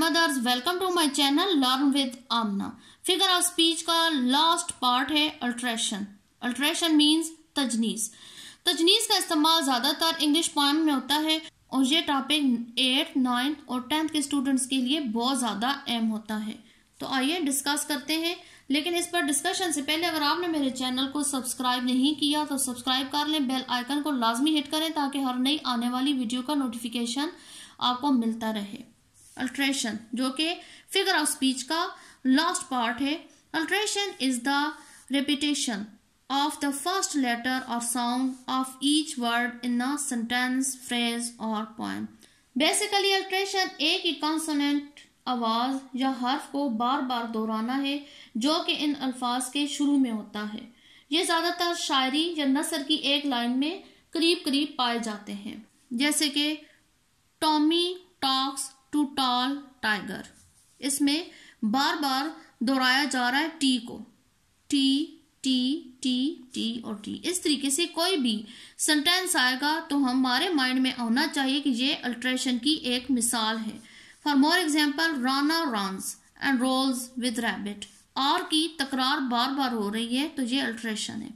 Mother's welcome to my channel learn with Amna figure of speech का last part है alliteration alliteration means तजनीस तजनीस का इस्तेमाल ज्यादातर इंग्लिश पॉइम में होता है और ये टॉपिक एट नाइन्थ और टेंथ के स्टूडेंट्स के लिए बहुत ज़्यादा अहम होता है तो आइए डिस्कस करते हैं लेकिन इस पर डिस्कशन से पहले अगर आपने मेरे चैनल को सब्सक्राइब नहीं किया तो सब्सक्राइब कर लें बेल आइकन को लाजमी हिट करें ताकि हर नई आने वाली वीडियो का नोटिफिकेशन आपको मिलता रहे अल्ट्रेशन जो कि फिगर ऑफ स्पीच का लास्ट पार्ट है alliteration is the repetition of the first letter or sound of each word in the sentence phrase or poem. Basically alliteration एक ही कॉन्सोनेंट आवाज या हर्फ को बार बार दोहराना है जो कि इन अल्फाज के शुरू में होता है ये ज़्यादातर शायरी या नसर की एक लाइन में करीब करीब पाए जाते हैं जैसे कि Tommy talks to tall tiger इसमें बार बार दोहराया जा रहा है टी को टी टी टी टी और टी इस तरीके से कोई भी सेंटेंस आएगा तो हमारे माइंड में होना चाहिए कि ये अल्ट्रेशन की एक मिसाल है for more example Rana runs and rolls with rabbit R की तकरार बार बार हो रही है तो ये अल्ट्रेशन है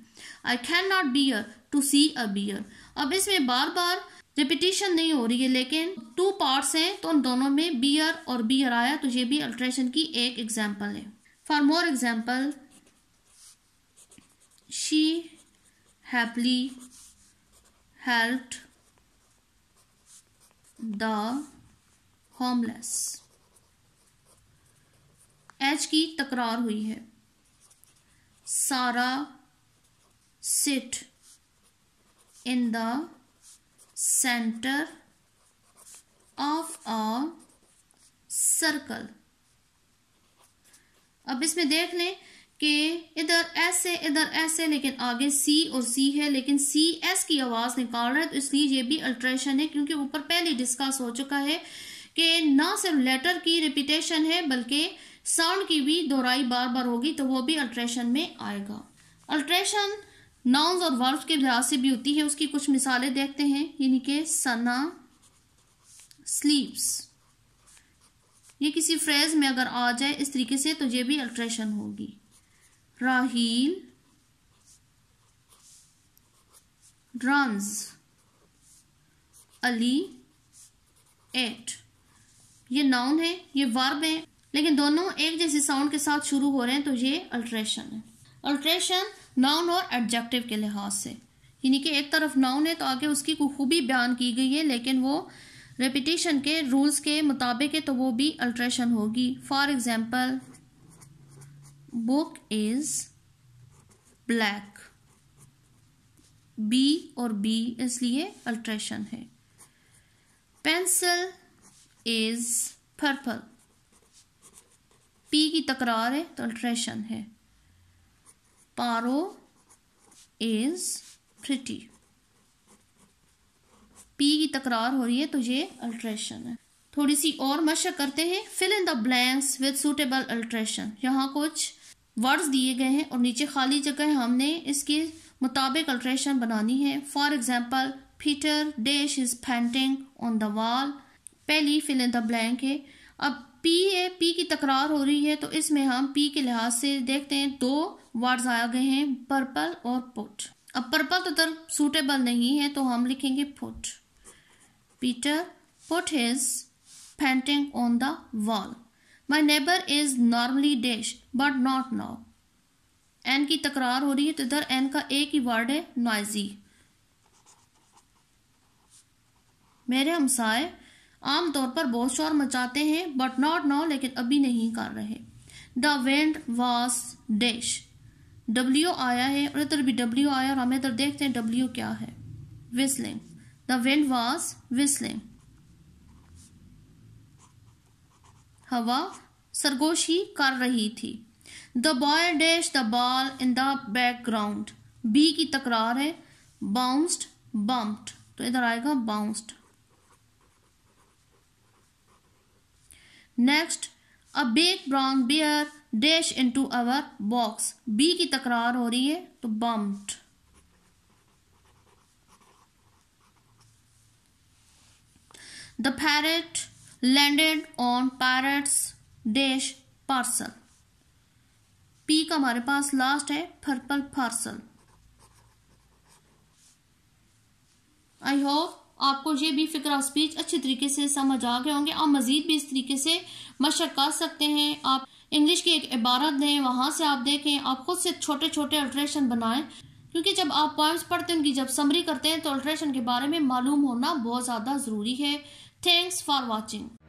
I can not bear to see a bear अब इसमें बार बार रिपीटिशन नहीं हो रही है लेकिन टू पार्ट्स हैं तो उन दोनों में बियर और बियर आया तो ये भी अल्ट्रेशन की एक एग्जाम्पल है for more example she happily helped the homeless H की तकरार हुई है Sarah sit in the center of a circle अब इसमें देख लें कि इधर ऐसे इधर ऐसे लेकिन आगे सी और सी है लेकिन सी एस की आवाज़ निकाल रहा है तो इसलिए ये भी अल्ट्रेशन है क्योंकि ऊपर पहले डिस्कस हो चुका है कि ना सिर्फ लेटर की रिपीटेशन है बल्कि साउंड की भी दोहराई बार बार होगी तो वो भी अल्ट्रेशन में आएगा अल्ट्रेशन नाउन्स और वर्ब्स के लिहाज से भी होती है उसकी कुछ मिसालें देखते हैं यानी कि सना स्लीप्स ये किसी फ्रेज में अगर आ जाए इस तरीके से तो ये भी अल्ट्रेशन होगी राहील रन्स अली एट ये नाउन है ये वर्ब है लेकिन दोनों एक जैसे साउंड के साथ शुरू हो रहे हैं तो ये अल्ट्रेशन है अल्ट्रेशन नाउन और एडजेक्टिव के लिहाज से यानी कि एक तरफ नाउन है तो आगे उसकी खूबी बयान की गई है लेकिन वो रेपिटेशन के रूल्स के मुताबिक है तो वो भी अल्ट्रेशन होगी for example book is black B और बी इसलिए अल्ट्रेशन है पेंसिल इज पर्पल पी की तकरार है तो अल्ट्रेशन है Paro is pretty. P की तकरार हो रही है तो ये अल्ट्रेशन है थोड़ी सी और मशक करते हैं fill in the blanks with suitable alliteration यहाँ कुछ वर्ड्स दिए गए हैं और नीचे खाली जगह हमने इसके मुताबिक अल्ट्रेशन बनानी है for example Peter dash is painting on the wall पहली फिल इन द ब्लैंक है अब पी है पी की तकरार हो रही है तो इसमें हम पी के लिहाज से देखते हैं दो वर्ड्स आ गए हैं पर्पल और पुट अब पर्पल तो तर सूटेबल नहीं है तो हम लिखेंगे put Peter put his painting on the wall my neighbour is normally dash but not now N की तकरार हो रही है तो इधर एन का एक ही वर्ड है नॉइजी मेरे हमसाए आमतौर पर बहुत शोर मचाते हैं बट नॉट नाउ लेकिन अभी नहीं कर रहे the wind was dash W आया है और इधर भी डब्ल्यू आया और हम इधर देखते हैं डब्ल्यू क्या है whistling the wind was whistling हवा सरगोशी कर रही थी the boy dash the ball in the background B की तकरार है बाउंस्ड बम्प्ड तो इधर आएगा bounced next a big brown bear dash into our box B की तकरार हो रही है तो bumped the parrot landed on parrots dash parcel P का हमारे पास लास्ट है पर्पल पार्सल आई होप आपको ये भी फिक्र स्पीच अच्छे तरीके से समझ आ गए होंगे आप मजीद भी इस तरीके से मशक कर सकते हैं आप इंग्लिश की एक इबारत दें वहाँ से आप देखें आप खुद से छोटे छोटे अल्ट्रेशन बनाएं क्योंकि जब आप पॉइंट्स पढ़ते हैं उनकी जब समरी करते हैं तो अल्ट्रेशन के बारे में मालूम होना बहुत ज़्यादा ज़रूरी है थैंक्स फॉर वॉचिंग